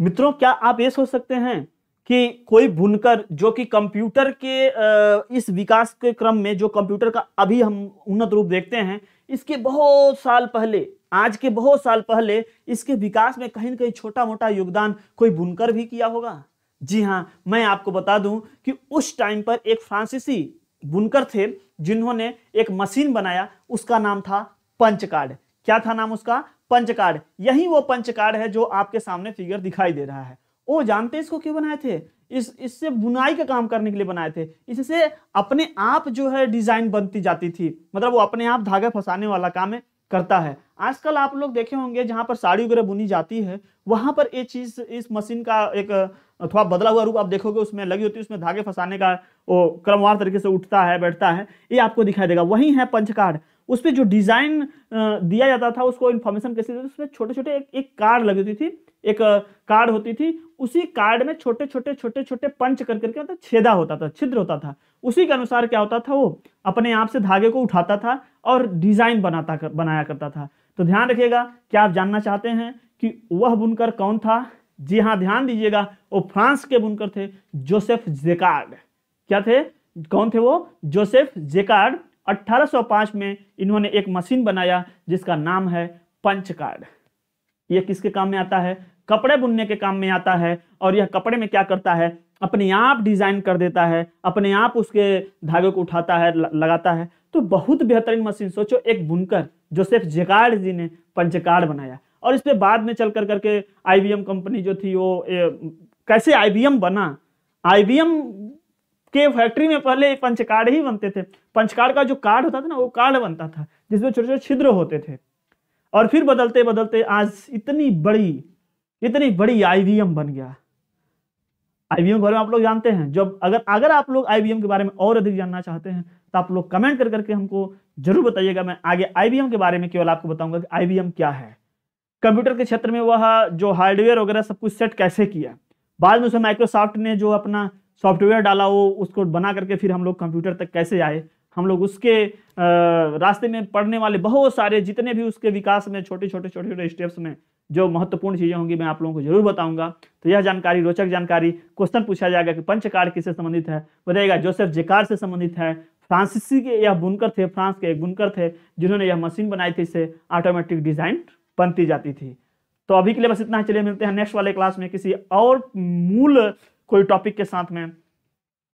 मित्रों क्या आप ये सोच सकते हैं कि कोई बुनकर जो कि कंप्यूटर के इस विकास के क्रम में जो कंप्यूटर का अभी हम उन्नत रूप देखते हैं इसके बहुत साल पहले आज के बहुत साल पहले इसके विकास में कहीं ना कहीं छोटा मोटा योगदान कोई बुनकर भी किया होगा जी हाँ मैं आपको बता दूं कि उस टाइम पर एक फ्रांसीसी बुनकर थे जिन्होंने एक मशीन बनाया उसका नाम था पंच कार्ड क्या था नाम उसका पंच कार्ड यही वो पंच कार्ड है जो आपके सामने फिगर दिखाई दे रहा है वो जानते इसको क्यों बनाए थे इस इससे बुनाई का काम करने के लिए बनाए थे इससे अपने आप जो है डिजाइन बनती जाती थी मतलब वो अपने आप धागा फंसाने वाला काम है करता है आजकल आप लोग देखे होंगे जहां पर साड़ी वगैरह बुनी जाती है वहां पर ये चीज इस मशीन का एक थोड़ा बदला हुआ रूप आप देखोगे उसमें लगी होती है उसमें धागे फंसाने का वो क्रमवार तरीके से उठता है बैठता है ये आपको दिखाई देगा वही है पंचकार्ड उस पर जो डिज़ाइन दिया जाता था उसको इन्फॉर्मेशन कैसे देते उसमें छोटे छोटे एक, एक कार्ड लग थी एक कार्ड होती थी उसी कार्ड में छोटे छोटे छोटे छोटे पंच कर करके मतलब छेदा होता था छिद्र होता था उसी के अनुसार क्या होता था वो अपने आप से धागे को उठाता था और डिज़ाइन बनाता कर, बनाया करता था तो ध्यान रखिएगा क्या आप जानना चाहते हैं कि वह बुनकर कौन था जी हाँ ध्यान दीजिएगा वो फ्रांस के बुनकर थे जोसेफ जेकार्ड क्या थे कौन थे वो जोसेफ जेकार्ड 1805 में इन्होंने एक मशीन बनाया जिसका नाम है पंच कार्ड किसके काम में आता है कपड़े बुनने के काम में आता है और यह कपड़े में क्या करता है अपने आप डिजाइन कर देता है अपने आप उसके धागे को उठाता है लगाता है तो बहुत बेहतरीन मशीन सोचो एक बुनकर जोसेफ जेकार्ड जी ने पंचकार्ड बनाया और इस पर बाद में चल कर करके आईबीएम कंपनी जो थी वो ए, कैसे आईबीएम बना आईबीएम के फैक्ट्री में पहले पंचकार्ड ही बनते थे पंचकार्ड का जो कार्ड होता था ना वो कार्ड बनता था जिसमें छोटे छोटे छिद्र होते थे और फिर बदलते बदलते आज इतनी बड़ी इतनी बड़ी आईवीएम बन गया आईवीएम के बारे में आप लोग जानते हैं जब अगर अगर आप लोग आईवीएम के बारे में और अधिक जानना चाहते हैं तो आप लोग कमेंट कर करके हमको जरूर बताइएगा मैं आगे आईवीएम के बारे में केवल आपको बताऊंगा कि आईवीएम क्या है कंप्यूटर के क्षेत्र में वह जो हार्डवेयर वगैरह सब कुछ सेट कैसे किया बाद में उसे माइक्रोसॉफ्ट ने जो अपना सॉफ्टवेयर डाला वो उसको बना करके फिर हम लोग कंप्यूटर तक कैसे आए हम लोग उसके रास्ते में पढ़ने वाले बहुत सारे जितने भी उसके विकास में छोटे छोटे छोटे छोटे स्टेप्स में जो महत्वपूर्ण चीज़ें होंगी मैं आप लोगों को जरूर बताऊंगा तो यह जानकारी रोचक जानकारी क्वेश्चन पूछा जाएगा कि पंचकार किससे संबंधित है बताइएगा जोसेफ जेकार से संबंधित है फ्रांसीसी के यह बुनकर थे फ्रांस के एक बुनकर थे जिन्होंने यह मशीन बनाई थी इसे ऑटोमेटिक डिजाइन बनती जाती थी तो अभी के लिए बस इतना चलिए मिलते हैं नेक्स्ट वाले क्लास में किसी और मूल कोई टॉपिक के साथ में